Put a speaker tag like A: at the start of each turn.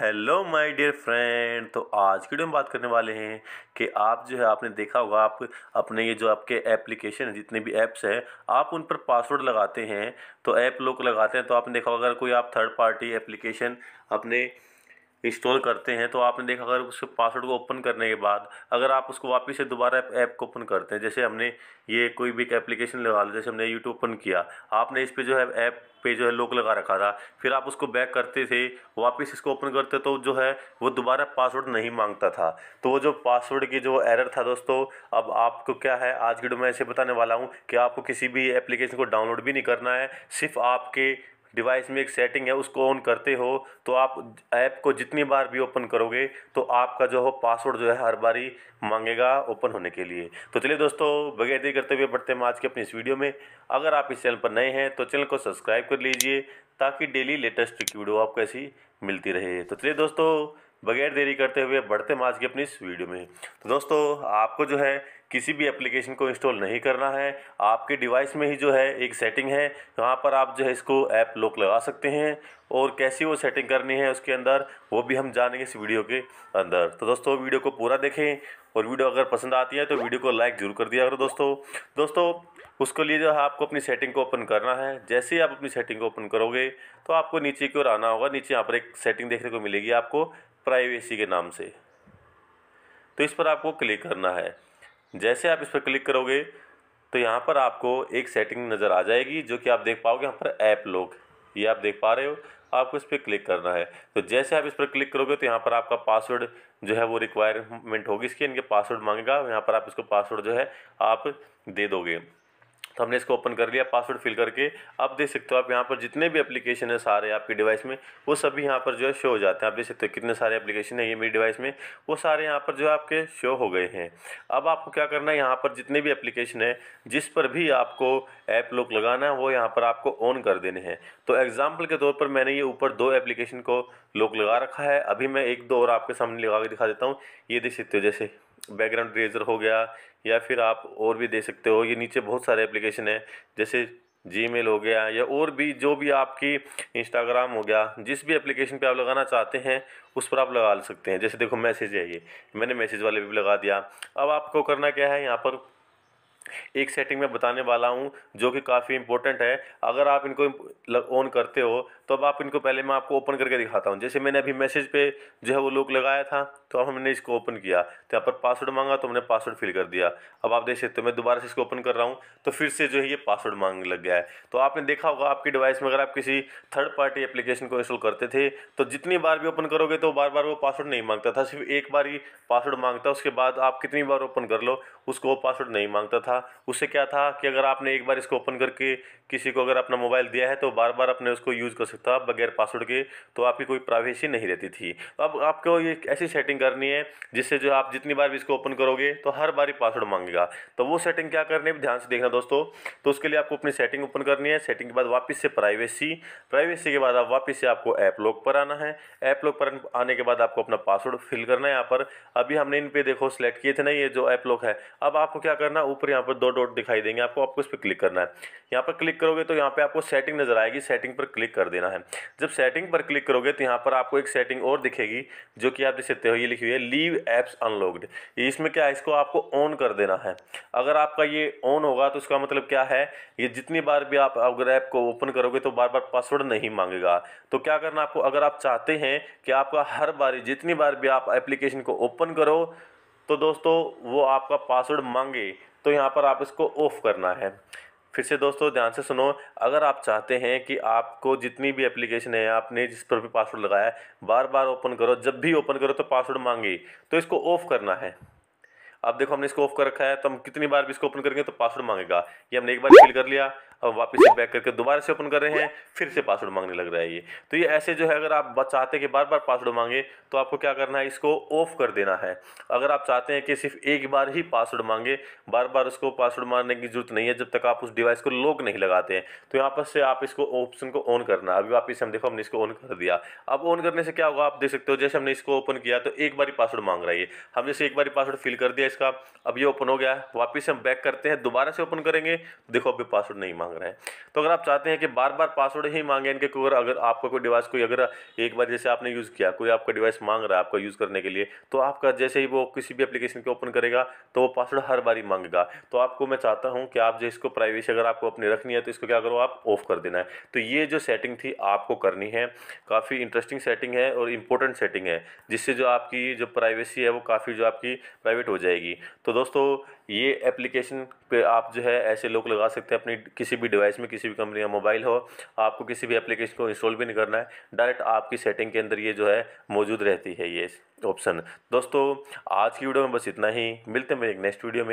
A: hello my dear friend तो आज की वीडियो में बात करने वाले हैं कि आप जो है आपने देखा होगा आप अपने ये जो आपके एप्लीकेशन है जितने भी ऐप्स हैं आप उन पर पासवर्ड लगाते हैं तो ऐप लोग लगाते हैं तो आपने देखा होगा अगर कोई आप थर्ड पार्टी एप्लीकेशन अपने इंस्टॉल करते हैं तो आपने देखा अगर उसके पासवर्ड को ओपन करने के बाद अगर आप उसको वापस से दोबारा ऐप को ओपन करते हैं जैसे हमने ये कोई भी एप्लीकेशन लगा लो जैसे हमने यूट्यूब ओपन किया आपने इस पर जो है ऐप पे जो है लोक लगा रखा था फिर आप उसको बैक करते थे वापस इसको ओपन करते तो जो है वो दोबारा पासवर्ड नहीं मांगता था तो वो जो पासवर्ड की जो एरर था दोस्तों अब आपको क्या है आज की डो मैं ऐसे बताने वाला हूँ कि आपको किसी भी एप्लीकेशन को डाउनलोड भी नहीं करना है सिर्फ आपके डिवाइस में एक सेटिंग है उसको ऑन करते हो तो आप ऐप को जितनी बार भी ओपन करोगे तो आपका जो हो पासवर्ड जो है हर बारी मांगेगा ओपन होने के लिए तो चलिए दोस्तों बगैर देरी करते हुए बढ़ते हैं आज के अपने इस वीडियो में अगर आप इस चैनल पर नए हैं तो चैनल को सब्सक्राइब कर लीजिए ताकि डेली लेटेस्ट की वीडियो आपको ऐसी मिलती रहे तो चलिए दोस्तों बगैर देरी करते हुए बढ़ते हैं आज के अपनी इस वीडियो में तो दोस्तों आपको जो है किसी भी एप्लीकेशन को इंस्टॉल नहीं करना है आपके डिवाइस में ही जो है एक सेटिंग है वहाँ पर आप जो है इसको ऐप लोक लगा सकते हैं और कैसी वो सेटिंग करनी है उसके अंदर वो भी हम जानेंगे इस वीडियो के अंदर तो दोस्तों वीडियो को पूरा देखें और वीडियो अगर पसंद आती है तो वीडियो को लाइक ज़रूर कर दिया करो दोस्तों दोस्तों उसके लिए जो है आपको अपनी सेटिंग को ओपन करना है जैसे ही आप अपनी सेटिंग को ओपन करोगे तो आपको नीचे की ओर आना होगा नीचे यहाँ पर एक सेटिंग देखने को मिलेगी आपको प्राइवेसी के नाम से तो इस पर आपको क्लिक करना है जैसे आप इस पर क्लिक करोगे तो यहाँ पर आपको एक सेटिंग नज़र आ जाएगी जो कि आप देख पाओगे यहाँ पर ऐप लोग ये आप देख पा रहे हो आपको इस पर क्लिक करना है तो जैसे आप इस पर क्लिक करोगे तो यहाँ पर आपका पासवर्ड जो है वो रिक्वायरमेंट होगी इसकी इनके पासवर्ड मांगेगा यहाँ पर आप इसको पासवर्ड जो है आप दे दोगे तो हमने इसको ओपन कर लिया पासवर्ड फिल करके आप देख सकते हो आप यहाँ पर जितने भी एप्लीकेशन है सारे आपके डिवाइस में वो सभी यहाँ पर जो है शो हो जाते हैं आप देख सकते हो कितने सारे एप्लीकेशन है ये मेरी डिवाइस में वो सारे यहाँ पर जो है आपके शो हो गए हैं अब आपको क्या करना है यहाँ पर जितने भी एप्लीकेशन है जिस पर भी आपको ऐप लुक लगाना है वो यहाँ पर आपको ऑन कर देने हैं तो एग्ज़ाम्पल के तौर पर मैंने ये ऊपर दो एप्लीकेशन को लुक लगा रखा है अभी मैं एक दो और आपके सामने लगा के दिखा देता हूँ ये देख सकते हो जैसे बैकग्राउंड रेजर हो गया या फिर आप और भी दे सकते हो ये नीचे बहुत सारे एप्लीकेशन हैं जैसे जीमेल हो गया या और भी जो भी आपकी इंस्टाग्राम हो गया जिस भी एप्लीकेशन पे आप लगाना चाहते हैं उस पर आप लगा सकते हैं जैसे देखो मैसेज है ये मैंने मैसेज वाले भी लगा दिया अब आपको करना क्या है यहाँ पर एक सेटिंग में बताने वाला हूँ जो कि काफ़ी इंपॉर्टेंट है अगर आप इनको ऑन करते हो तो अब आप इनको पहले मैं आपको ओपन करके दिखाता हूँ जैसे मैंने अभी मैसेज पे जो है वो लोक लगाया था तो अब हमने इसको ओपन किया तो यहाँ पर पासवर्ड मांगा तो हमने पासवर्ड फिल कर दिया अब आप देख सकते हो मैं दोबारा से इसको ओपन कर रहा हूँ तो फिर से जो है ये पासवर्ड मांगने लग गया है तो आपने देखा होगा आपकी डिवाइस में अगर आप किसी थर्ड पार्टी एप्लीकेशन को इंस्टॉल करते थे तो जितनी बार भी ओपन करोगे तो बार बार वो पासवर्ड नहीं मांगता था सिर्फ एक बार ही पासवर्ड मांगता उसके बाद आप कितनी बार ओपन कर लो उसको वो पासवर्ड नहीं मांगता था उससे क्या था कि अगर आपने एक बार इसको ओपन करके किसी को अगर अपना मोबाइल दिया है तो बार बार अपने उसको यूज़ कर सकते था बगैर पासवर्ड के तो आपकी कोई प्राइवेसी नहीं रहती थी तो अब आपको ये ऐसी सेटिंग करनी है जिससे जो आप जितनी बार भी इसको ओपन करोगे तो हर बार ही पासवर्ड मांगेगा तो वो सेटिंग क्या करनी है ध्यान से देखना दोस्तों तो उसके लिए आपको अपनी सेटिंग ओपन करनी है सेटिंग के बाद वापस से प्राइवेसी प्राइवेसी के बाद आप वापस से आपको ऐप लॉक पर आना है ऐप लॉक पर आने के बाद आपको अपना पासवर्ड फिल करना है यहाँ पर अभी हमने इन पर देखो सेलेक्ट किए थे ना ये जो ऐप लॉक है अब आपको क्या करना ऊपर यहाँ पर दो डॉट दिखाई देंगे आपको आपको इस पर क्लिक करना है यहाँ पर क्लिक करोगे तो यहाँ पर आपको सेटिंग नजर आएगी सेटिंग पर क्लिक कर देना करना है जब सेटिंग पर क्लिक करोगे तो यहाँ पर आपको एक सेटिंग और दिखेगी जो कि आप देख सकते हो ये लिखी हुई है लीव एप्स अनलॉक्ड इसमें क्या है इसको आपको ऑन कर देना है अगर आपका ये ऑन होगा तो इसका मतलब क्या है ये जितनी बार भी आप अगर ऐप को ओपन करोगे तो बार बार पासवर्ड नहीं मांगेगा तो क्या करना आपको अगर आप चाहते हैं कि आपका हर बार जितनी बार भी आप एप्लीकेशन को ओपन करो तो दोस्तों वो आपका पासवर्ड मांगे तो यहाँ पर आप इसको ऑफ़ करना है फिर से दोस्तों ध्यान से सुनो अगर आप चाहते हैं कि आपको जितनी भी एप्लीकेशन है आपने जिस पर भी पासवर्ड लगाया है बार बार ओपन करो जब भी ओपन करो तो पासवर्ड मांगे तो इसको ऑफ करना है अब देखो हमने इसको ऑफ कर रखा है तो हम कितनी बार भी इसको ओपन करेंगे तो पासवर्ड मांगेगा ये हमने एक बार फिल कर लिया और वापस से बैक करके दोबारा से ओपन कर रहे हैं फिर से पासवर्ड मांगने लग रहा है ये तो ये ऐसे जो है अगर आप चाहते हैं कि बार बार पासवर्ड मांगे तो आपको क्या करना है इसको ऑफ कर देना है अगर आप चाहते हैं कि सिर्फ एक बार ही पासवर्ड मांगे बार बार उसको पासवर्ड मांगने की जरूरत नहीं है जब तक आप उस डिवाइस को लॉक नहीं लगाते हैं तो यहाँ पर से आप इसको ऑप्शन को ऑन करना अभी वापस हम देखो हमने इसको ऑन कर दिया अब ऑन करने से क्या होगा आप देख सकते हो जैसे हमने इसको ओपन किया तो एक बार पासवर्ड मांग रहा है हम जैसे एक बार पासवर्ड फिल कर दिया इसका अब ये ओपन हो गया वापिस हम बैक करते हैं दोबारा से ओपन करेंगे देखो अभी पासवर्ड नहीं मांग मांग रहे हैं तो अगर आप चाहते हैं कि बार बार पासवर्ड ही मांगे इनके कोई अगर आपका कोई डिवाइस कोई अगर एक बार जैसे आपने यूज़ किया कोई आपका डिवाइस मांग रहा है आपका यूज़ करने के लिए तो आपका जैसे ही वो किसी भी एप्लीकेशन को ओपन करेगा तो वो पासवर्ड हर बार ही मांगेगा तो आपको मैं चाहता हूँ कि आप जो इसको प्राइवेसी अगर आपको अपनी रखनी है तो इसको क्या करो आप ऑफ कर देना है तो ये जो सेटिंग थी आपको करनी है काफ़ी इंटरेस्टिंग सेटिंग है और इंपॉर्टेंट सेटिंग है जिससे जो आपकी जो प्राइवेसी है वो काफ़ी जो आपकी प्राइवेट हो जाएगी तो दोस्तों ये एप्लीकेशन पे आप जो है ऐसे लोग लगा सकते हैं अपनी किसी भी डिवाइस में किसी भी कंपनी का मोबाइल हो आपको किसी भी एप्लीकेशन को इंस्टॉल भी नहीं करना है डायरेक्ट आपकी सेटिंग के अंदर ये जो है मौजूद रहती है ये ऑप्शन दोस्तों आज की वीडियो में बस इतना ही मिलते हैं मेरे एक नेक्स्ट वीडियो में